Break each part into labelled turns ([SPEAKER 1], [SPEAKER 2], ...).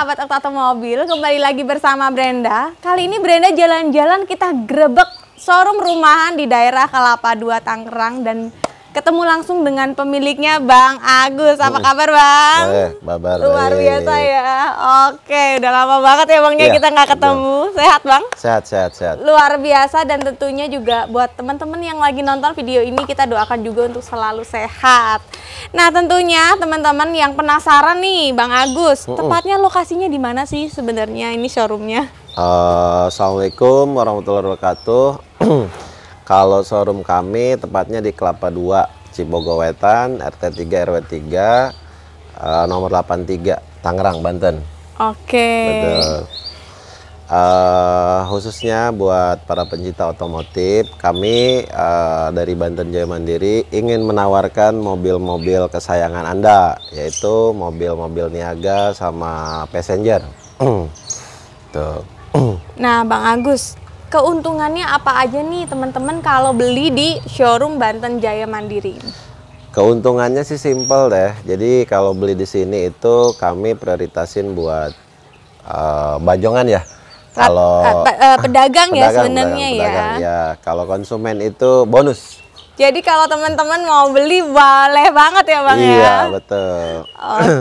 [SPEAKER 1] sahabat mobil kembali lagi bersama Brenda. Kali ini Brenda jalan-jalan kita grebek showroom rumahan di daerah Kelapa 2 Tangerang dan ketemu langsung dengan pemiliknya Bang Agus. Apa hmm. kabar Bang?
[SPEAKER 2] kabar Luar biasa
[SPEAKER 1] ya. Oke, udah lama banget ya Bangnya ya, iya, kita nggak ketemu. Betul. Sehat Bang?
[SPEAKER 2] Sehat, sehat, sehat.
[SPEAKER 1] Luar biasa dan tentunya juga buat teman-teman yang lagi nonton video ini kita doakan juga untuk selalu sehat. Nah tentunya teman-teman yang penasaran nih Bang Agus, hmm. tepatnya lokasinya di mana sih sebenarnya ini showroomnya?
[SPEAKER 2] Uh, Assalamualaikum warahmatullahi wabarakatuh. Kalau showroom kami tepatnya di Kelapa 2, Cibogowetan, RT 3 RW 3, uh, nomor 83, Tangerang, Banten.
[SPEAKER 1] Oke. Okay. Uh,
[SPEAKER 2] eh, khususnya buat para pencinta otomotif, kami uh, dari Banten Jaya Mandiri ingin menawarkan mobil-mobil kesayangan Anda, yaitu mobil-mobil niaga sama passenger. Tuh.
[SPEAKER 1] Nah, Bang Agus, keuntungannya apa aja nih teman-teman kalau beli di showroom Banten Jaya Mandiri
[SPEAKER 2] Keuntungannya sih simple deh. Jadi kalau beli di sini itu kami prioritasin buat uh, bajongan ya. Kalau uh, eh, pedagang, pedagang ya sebenarnya ya. ya. Kalau konsumen itu bonus.
[SPEAKER 1] Jadi kalau teman-teman mau beli boleh banget ya Bang iya, ya. Iya,
[SPEAKER 2] betul.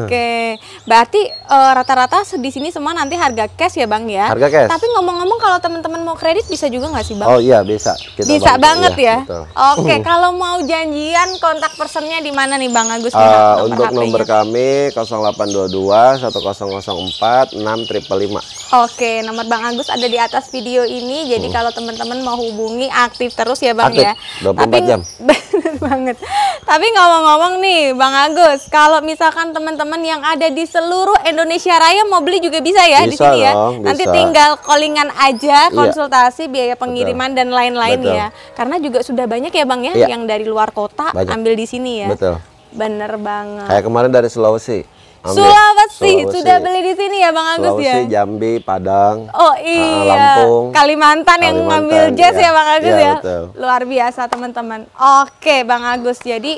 [SPEAKER 2] Oke.
[SPEAKER 1] Berarti eh, rata-rata uh, di sini semua nanti harga cash ya Bang ya. Harga cash. Tapi ngomong-ngomong kalau teman-teman mau kredit bisa juga nggak sih Bang? Oh iya,
[SPEAKER 2] bisa. Kita bisa banget iya, ya. Betul. Oke,
[SPEAKER 1] kalau mau janjian kontak personnya di mana nih Bang Agus? Uh, untuk nomor
[SPEAKER 2] kami 0822 1004 lima.
[SPEAKER 1] Oke, nomor Bang Agus ada di atas video ini. Jadi hmm. kalau teman-teman mau hubungi aktif terus ya Bang aktif, ya.
[SPEAKER 2] 24 Tapi, jam. Bener
[SPEAKER 1] banget. Tapi ngomong-ngomong nih, Bang Agus, kalau misalkan teman-teman yang ada di seluruh Indonesia Raya mau beli juga bisa ya bisa di sini ya. Dong, Nanti bisa. tinggal callingan aja, iya. konsultasi, iya. biaya pengiriman Betul. dan lain-lain ya. Karena juga sudah banyak ya, Bang ya, iya. yang dari luar kota banyak. ambil di sini ya. Betul. Bener banget. Kayak
[SPEAKER 2] kemarin dari Sulawesi Ambil. Sulawesi. Sulawesi sudah
[SPEAKER 1] beli di sini ya Bang Agus Sulawesi, ya. Sulawesi,
[SPEAKER 2] Jambi, Padang. Oh
[SPEAKER 1] ah, iya. Lampung. Kalimantan, Kalimantan yang ngambil jazz iya. ya, Bang Agus ya. ya. Betul. Luar biasa teman-teman. Oke Bang Agus. Jadi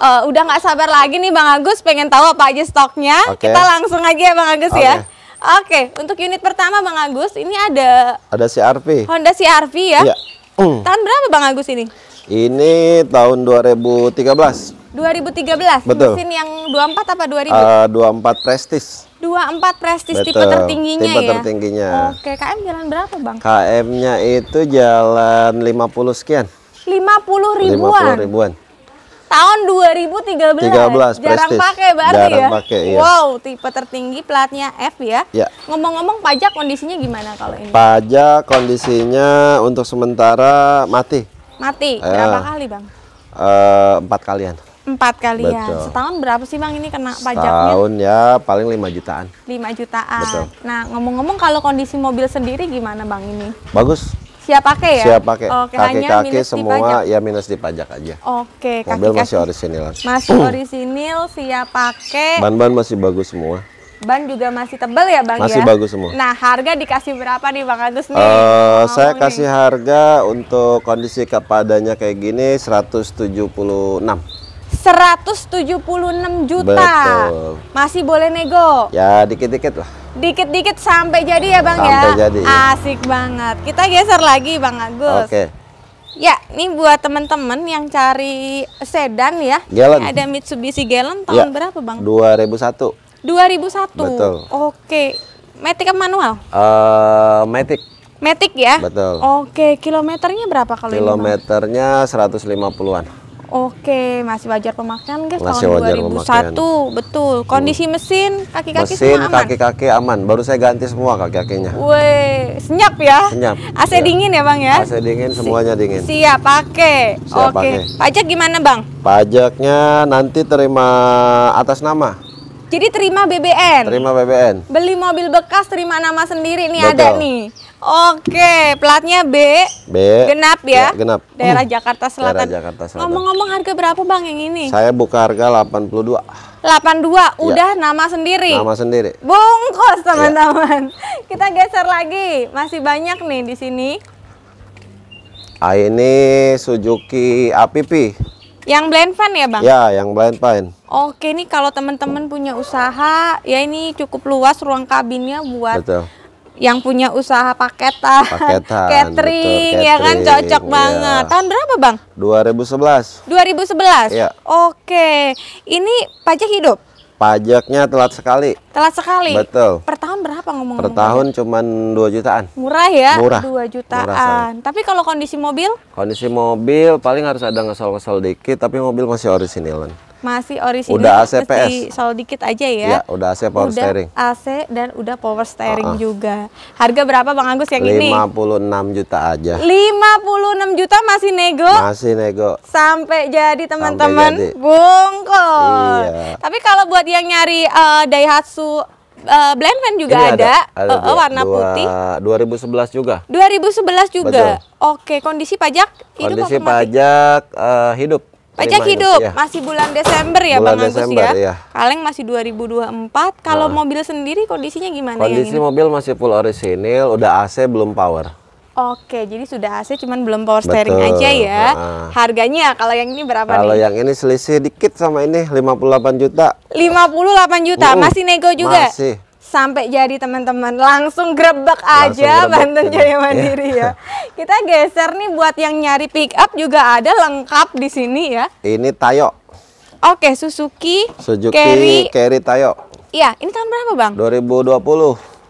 [SPEAKER 1] uh, udah nggak sabar lagi nih Bang Agus pengen tahu apa aja stoknya. Okay. Kita langsung aja ya Bang Agus okay. ya. Oke, untuk unit pertama Bang Agus ini ada
[SPEAKER 2] ada CRV. Honda
[SPEAKER 1] CRV ya. Iya. Mm. Tahun berapa Bang Agus ini?
[SPEAKER 2] Ini tahun 2013.
[SPEAKER 1] 2013 Betul. mesin yang 24 apa 2000? Uh,
[SPEAKER 2] 24 Prestige.
[SPEAKER 1] 24 Prestige Betul. tipe tertingginya tipe ya. Tipe tertingginya. Oke, KM jalan berapa, Bang?
[SPEAKER 2] KM-nya itu jalan 50 sekian.
[SPEAKER 1] 50 ribuan. 50 ribuan. Tahun 2013. 13 jarang Prestige. pakai berarti jarang ya. Pakai, iya. Wow, tipe tertinggi platnya F ya. ya. Ngomong-ngomong pajak kondisinya gimana kalau ini?
[SPEAKER 2] Pajak kondisinya untuk sementara mati. Mati. Eh. Berapa uh, kali, Bang? Uh, empat kalian.
[SPEAKER 1] Empat kali ya. Betul. ya. Setahun berapa sih Bang ini kena pajaknya?
[SPEAKER 2] Setahun ya paling lima jutaan.
[SPEAKER 1] lima jutaan. Betul. Nah, ngomong-ngomong kalau kondisi mobil sendiri gimana Bang ini? Bagus. Siap pakai ya? Siap pakai. Oke, kaki-kaki semua
[SPEAKER 2] dipajak. ya minus dipajak aja.
[SPEAKER 1] Oke, Okay, Mobil kaki
[SPEAKER 2] -kaki. masih orisinil. Masih
[SPEAKER 1] orisinil, siap pakai.
[SPEAKER 2] Ban-ban masih bagus semua.
[SPEAKER 1] Ban juga masih tebal ya Bang masih ya? bagus semua. Nah, harga dikasih berapa nih Bang Agus nih? Uh, saya kasih nih.
[SPEAKER 2] harga untuk kondisi kepadanya kayak gini 176.
[SPEAKER 1] 176 juta. Betul. Masih boleh nego.
[SPEAKER 2] Ya, dikit-dikit lah.
[SPEAKER 1] Dikit-dikit sampai jadi ya, Bang ya? sampai ya. Jadi. Asik banget. Kita geser lagi, Bang Agus. Oke. Okay. Ya, ini buat teman-teman yang cari sedan ya. Gallon. ada Mitsubishi Galen tahun ya. berapa, Bang?
[SPEAKER 2] 2001.
[SPEAKER 1] 2001. Betul. Oke. Matic manual?
[SPEAKER 2] Uh, Matic.
[SPEAKER 1] Matic ya? Betul. Oke, kilometernya berapa kalau
[SPEAKER 2] Kilometernya ini? Kilometernya 150-an.
[SPEAKER 1] Oke, masih wajar pemakaian guys masih tahun wajar 2001. Pemakaian. Betul. Hmm. Kondisi mesin, kaki-kaki aman. Mesin,
[SPEAKER 2] kaki-kaki aman. Baru saya ganti semua kaki-kakinya.
[SPEAKER 1] Weh, senyap ya? Senyap. AC ya. dingin ya, Bang ya? AC
[SPEAKER 2] dingin, semuanya dingin.
[SPEAKER 1] Siap pakai. Siap Oke. Pakai. Pajak gimana, Bang?
[SPEAKER 2] Pajaknya nanti terima atas nama.
[SPEAKER 1] Jadi terima BBN.
[SPEAKER 2] Terima BBN.
[SPEAKER 1] Beli mobil bekas terima nama sendiri nih Betul. ada nih. Oke, platnya B. B.
[SPEAKER 2] Genap ya. ya genap. Daerah hmm.
[SPEAKER 1] Jakarta Selatan. Daerah
[SPEAKER 2] Jakarta Selatan. Ngomong-ngomong
[SPEAKER 1] harga berapa Bang yang ini? Saya
[SPEAKER 2] buka harga 82.
[SPEAKER 1] 82 ya. udah ya. nama sendiri. Nama sendiri. Bungkus ya. teman-teman. Ya. Kita geser lagi. Masih banyak nih di sini.
[SPEAKER 2] Ah ini Suzuki APP.
[SPEAKER 1] Yang blend fan ya bang? Ya,
[SPEAKER 2] yang blend fan.
[SPEAKER 1] Oke, ini kalau teman-teman punya usaha, ya ini cukup luas ruang kabinnya buat Betul yang punya usaha paketan, paketan catering, catering, ya kan cocok iya. banget. Tahun berapa, Bang?
[SPEAKER 2] 2011.
[SPEAKER 1] 2011. Iya. Oke. Ini pajak hidup?
[SPEAKER 2] Pajaknya telat sekali.
[SPEAKER 1] Telat sekali.
[SPEAKER 2] Betul. Per
[SPEAKER 1] tahun berapa ngomong-ngomong? Per tahun
[SPEAKER 2] cuma dua jutaan.
[SPEAKER 1] Murah ya? Murah. Dua jutaan. Murah tapi kalau kondisi mobil?
[SPEAKER 2] Kondisi mobil paling harus ada ngesel-ngesel dikit, tapi mobil masih orisinilan.
[SPEAKER 1] Masih original. Udah AC PS. Soal dikit aja ya. ya.
[SPEAKER 2] udah AC power udah steering.
[SPEAKER 1] AC dan udah power steering uh -uh. juga. Harga berapa Bang Agus yang 56 ini?
[SPEAKER 2] 56 juta aja.
[SPEAKER 1] 56 juta masih nego?
[SPEAKER 2] Masih nego.
[SPEAKER 1] Sampai jadi teman-teman bungkus Iya. Tapi kalau buat yang nyari uh, Daihatsu uh, eh, Blenheim juga ini ada, ada, ada uh, dua, warna dua, putih. 2011 juga. 2011 juga. Betul. Oke, kondisi pajak
[SPEAKER 2] hidup Kondisi pajak uh, hidup. Pajak hidup ya.
[SPEAKER 1] masih bulan Desember ya bulan Bang Desember, Agus ya. ya. Kaleng masih 2024. Kalau nah. mobil sendiri kondisinya gimana ya, Kondisi yang ini?
[SPEAKER 2] mobil masih full orisinil, udah AC belum power.
[SPEAKER 1] Oke, jadi sudah AC cuman belum power steering aja ya. Nah. Harganya kalau yang ini berapa kalau nih? Kalau
[SPEAKER 2] yang ini selisih dikit sama ini 58 juta.
[SPEAKER 1] 58 juta, hmm. masih nego juga? Masih sampai jadi teman-teman langsung grebek aja langsung Banten Jaya Mandiri iya. ya. ya. Kita geser nih buat yang nyari pick up juga ada lengkap di sini ya.
[SPEAKER 2] Ini Tayo.
[SPEAKER 1] Oke, Suzuki, Suzuki Carry,
[SPEAKER 2] Carry Tayo.
[SPEAKER 1] Iya, ini tahun berapa, Bang?
[SPEAKER 2] 2020.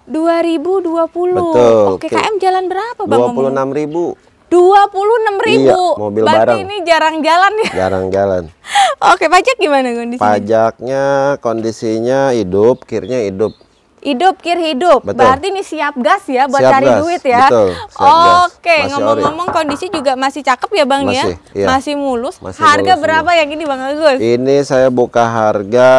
[SPEAKER 1] 2020. Betul. Oke, KM jalan berapa, Bang? 26 ribu. 26 ribu. Iya, mobil Berarti bareng. ini jarang jalan ya?
[SPEAKER 2] Jarang jalan.
[SPEAKER 1] Oke, pajak gimana kondisinya?
[SPEAKER 2] Pajaknya kondisinya hidup, kirnya hidup.
[SPEAKER 1] Hidup kir hidup. Betul. Berarti ini siap gas ya buat siap cari gas. duit ya. Oke, Oke, ngomong-ngomong kondisi juga masih cakep ya Bang ya? masih, ya? Iya. Masih mulus. Masih harga mulus berapa yang ini Bang Agus?
[SPEAKER 2] Ini saya buka harga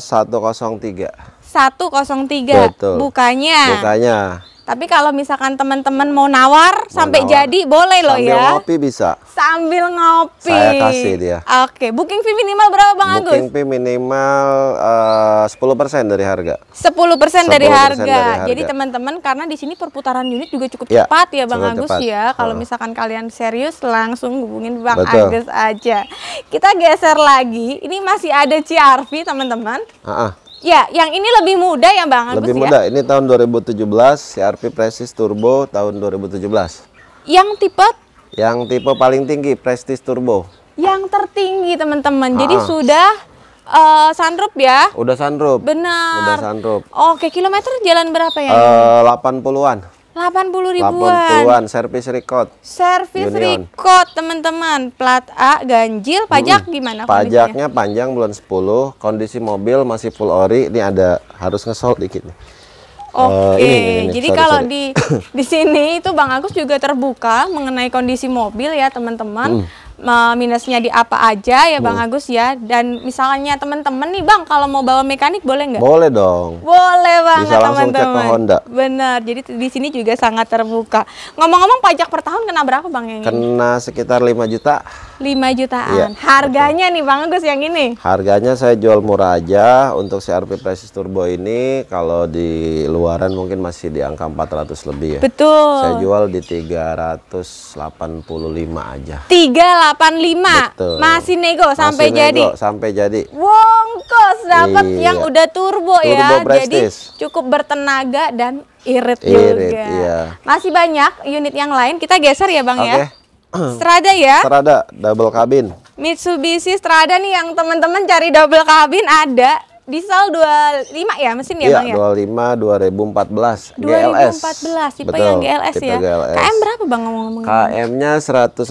[SPEAKER 2] 103.
[SPEAKER 1] 103. Betul. Bukanya. Bukanya. Tapi kalau misalkan teman-teman mau nawar mau sampai nawar. jadi boleh loh ya. Sambil ngopi bisa. Sambil ngopi. Saya kasih dia. Oke, okay. booking fee minimal berapa Bang booking Agus? Booking
[SPEAKER 2] fee minimal eh, uh, 10% dari harga. 10%, 10
[SPEAKER 1] dari, harga. dari harga. Jadi teman-teman karena di sini perputaran unit juga cukup ya, cepat ya Bang Agus ya. Kalau misalkan kalian serius langsung hubungin Bang Betul. Agus aja. Kita geser lagi. Ini masih ada CRV teman-teman. Uh -uh Ya, yang ini lebih muda ya Bang Agus Lebih ya? muda,
[SPEAKER 2] ya? ini tahun 2017, CRP Prestige Turbo tahun 2017. Yang tipe? Yang tipe paling tinggi, Prestige Turbo.
[SPEAKER 1] Yang tertinggi teman-teman, jadi ah. sudah uh, sunroof ya?
[SPEAKER 2] Udah sunroof. Benar. Udah sunroof.
[SPEAKER 1] Oke, kilometer jalan berapa ya? Uh,
[SPEAKER 2] eh, 80-an
[SPEAKER 1] delapan puluh ribuan.
[SPEAKER 2] 80-an servis record.
[SPEAKER 1] Servis record, teman-teman. Plat A ganjil, hmm. pajak hmm. gimana Pajaknya
[SPEAKER 2] panjang bulan 10, kondisi mobil masih full ori. Ini ada harus ngesol dikit nih. Oke, okay. uh, eh, jadi sorry, kalau sorry.
[SPEAKER 1] di di sini itu Bang Agus juga terbuka mengenai kondisi mobil ya, teman-teman. Hmm Eh, minusnya di apa aja ya Bang Agus ya dan misalnya teman-teman nih Bang kalau mau bawa mekanik boleh nggak? Boleh dong. Boleh banget teman-teman. Honda. Benar. Jadi di sini juga sangat terbuka. Ngomong-ngomong pajak per tahun kena berapa Bang yang kena
[SPEAKER 2] ini? sekitar 5 juta.
[SPEAKER 1] 5 jutaan. Iya, Harganya betul. nih Bang Agus yang ini?
[SPEAKER 2] Harganya saya jual murah aja untuk CRV Presis Turbo ini kalau di luaran mungkin masih di angka 400 lebih ya.
[SPEAKER 1] Betul. Saya
[SPEAKER 2] jual di 385 aja.
[SPEAKER 1] 385 85. Betul. Masih nego Masih sampai nego, jadi.
[SPEAKER 2] sampai jadi.
[SPEAKER 1] Wongkos dapat iya. yang udah turbo, ya. turbo ya. prestis. Jadi cukup bertenaga dan irit, irit juga. Iya. Masih banyak unit yang lain. Kita geser ya, Bang okay. ya.
[SPEAKER 2] Strada ya? Strada double cabin
[SPEAKER 1] Mitsubishi Strada nih yang teman-teman cari double cabin ada diesel 25 ya mesin ya, ya Bang ya?
[SPEAKER 2] 25 2014 GLS. 2014 tipe Betul, yang GLS tipe ya. GLS. KM berapa Bang ngomong-ngomong? KM-nya 150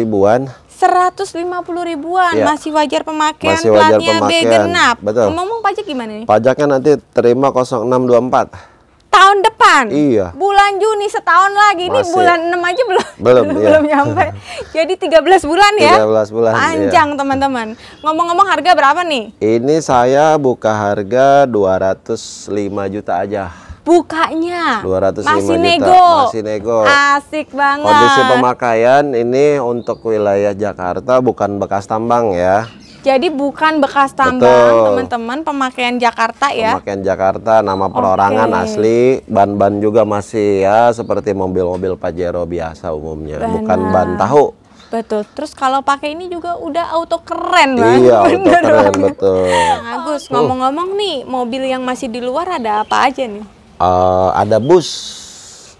[SPEAKER 2] ribuan.
[SPEAKER 1] 150 ribuan ya. masih wajar pemakaian masih wajar platnya pemakaian. B genap. Betul. Ngomong pajak gimana nih?
[SPEAKER 2] Pajaknya nanti terima 0624 tahun depan. Iya.
[SPEAKER 1] Bulan Juni setahun lagi. Ini bulan 6 aja belum. Belum, belum, iya. belum nyampe. Jadi 13 bulan ya.
[SPEAKER 2] 13 bulan. Iya. Panjang
[SPEAKER 1] iya. teman-teman. Ngomong-ngomong harga berapa nih?
[SPEAKER 2] Ini saya buka harga 205 juta aja.
[SPEAKER 1] Bukanya
[SPEAKER 2] 205 masih juta. nego masih nego
[SPEAKER 1] asik banget kondisi
[SPEAKER 2] pemakaian ini untuk wilayah Jakarta bukan bekas tambang ya
[SPEAKER 1] jadi bukan bekas tambang, teman-teman, pemakaian Jakarta ya. Pemakaian
[SPEAKER 2] Jakarta, nama perorangan okay. asli, ban-ban juga masih ya seperti mobil-mobil Pajero biasa umumnya, Benar. bukan ban tahu.
[SPEAKER 1] Betul. Terus kalau pakai ini juga udah auto keren banget. Iya, auto keren banget.
[SPEAKER 2] betul. Agus, hmm. ngomong-ngomong
[SPEAKER 1] nih, mobil yang masih di luar ada apa aja nih?
[SPEAKER 2] Uh, ada bus.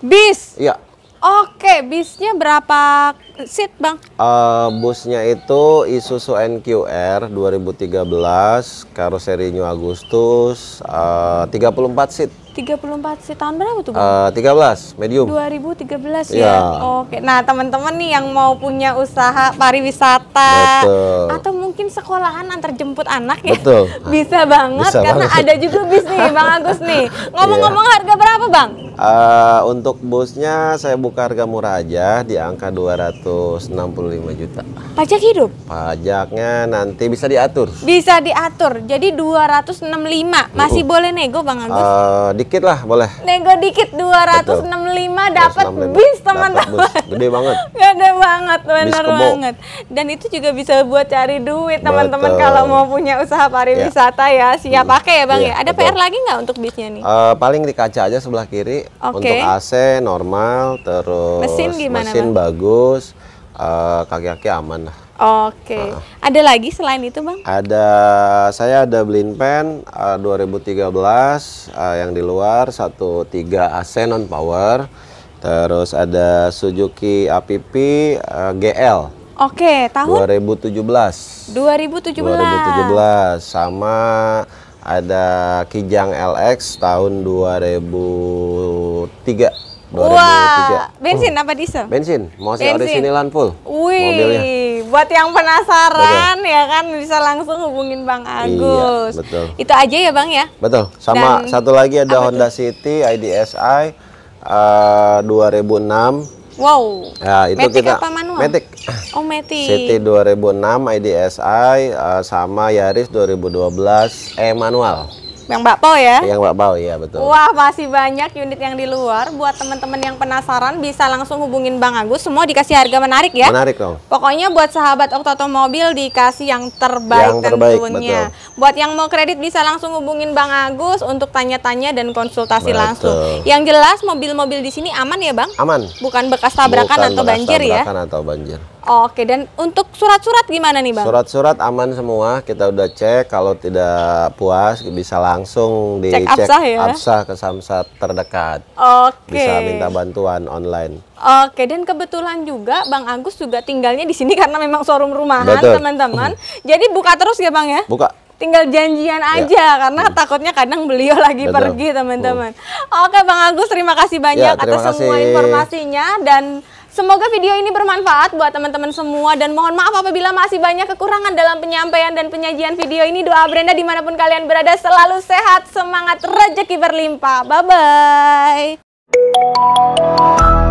[SPEAKER 2] Bis. Iya.
[SPEAKER 1] Oke, bisnya berapa seat, Bang?
[SPEAKER 2] Uh, busnya itu Isuzu NQR 2013, New Agustus, eh, uh, 34 seat.
[SPEAKER 1] 34 seat, tahun berapa tuh Bang? Uh,
[SPEAKER 2] eh, 13, medium.
[SPEAKER 1] 2013 iya. ya. Yeah. Oke. Nah, teman-teman nih yang mau punya usaha pariwisata
[SPEAKER 2] Betul. atau
[SPEAKER 1] mungkin sekolahan antar jemput anak ya Betul. bisa banget bisa karena banget. ada juga bis nih Bang Agus nih iya. ngomong-ngomong yeah. harga berapa Bang?
[SPEAKER 2] Uh, untuk busnya saya buka harga murah aja di angka 265 juta pajak hidup? pajaknya nanti bisa diatur
[SPEAKER 1] bisa diatur jadi 265 masih boleh nego Bang Agus?
[SPEAKER 2] Uh, dikit lah boleh
[SPEAKER 1] nego dikit 265 dapat bis teman-teman gede banget gede banget benar banget dan itu juga bisa buat cari duit duit teman-teman kalau mau punya usaha pariwisata ya, ya siap hmm. pakai ya bang ya. ya. Ada betul. PR lagi nggak untuk bisnya nih?
[SPEAKER 2] Uh, paling di kaca aja sebelah kiri okay. untuk AC normal terus mesin gimana? Mesin bang? bagus, kaki eh, kaki-kaki aman lah.
[SPEAKER 1] Oke, okay. ada lagi selain itu bang?
[SPEAKER 2] Ada, saya ada Blin Pen uh, 2013 uh, yang di luar satu tiga AC non power, terus ada Suzuki APP uh, eh, GL
[SPEAKER 1] Oke, tahun 2017. 2017. 2017
[SPEAKER 2] sama ada Kijang LX tahun 2003. 2003. Wah, bensin hmm. apa
[SPEAKER 1] diesel? Bensin,
[SPEAKER 2] masih sini lan full. Wih, mobilnya.
[SPEAKER 1] buat yang penasaran betul. ya kan bisa langsung hubungin Bang iya, Agus. Iya, betul. Itu aja ya Bang ya?
[SPEAKER 2] Betul. Sama Dan, satu lagi ada Honda itu? City IDSi uh, 2006
[SPEAKER 1] Wow. Ya, itu matic kita apa manual? Matic. Oh, Matic. CT
[SPEAKER 2] 2006 IDSI uh, sama Yaris 2012 E manual.
[SPEAKER 1] Yang bakpao ya?
[SPEAKER 2] Yang bakpao ya betul. Wah
[SPEAKER 1] masih banyak unit yang di luar. Buat teman-teman yang penasaran bisa langsung hubungin Bang Agus. Semua dikasih harga menarik ya? Menarik dong. Pokoknya buat sahabat Oktoto Mobil dikasih yang terbaik, yang terbaik tentunya. Betul. Buat yang mau kredit bisa langsung hubungin Bang Agus untuk tanya-tanya dan konsultasi betul. langsung. Yang jelas mobil-mobil di sini aman ya Bang? Aman. Bukan bekas tabrakan Bukan atau bekas banjir ya? tabrakan
[SPEAKER 2] ya? Atau banjir.
[SPEAKER 1] Oke, dan untuk surat-surat gimana nih Bang?
[SPEAKER 2] Surat-surat aman semua, kita udah cek. Kalau tidak puas bisa langsung dicek absah, ya? absah ke samsat terdekat.
[SPEAKER 1] Oke. Bisa minta
[SPEAKER 2] bantuan online.
[SPEAKER 1] Oke, dan kebetulan juga Bang Agus juga tinggalnya di sini karena memang showroom rumahan teman-teman. Jadi buka terus ya Bang ya? Buka tinggal janjian ya. aja ya. karena hmm. takutnya kadang beliau lagi Betul. pergi hmm. teman-teman. Hmm. Oke Bang Agus terima kasih banyak ya, terima atas kasih. semua informasinya dan Semoga video ini bermanfaat buat teman-teman semua dan mohon maaf apabila masih banyak kekurangan dalam penyampaian dan penyajian video ini. Doa Brenda dimanapun kalian berada selalu sehat, semangat, rejeki berlimpah. Bye-bye.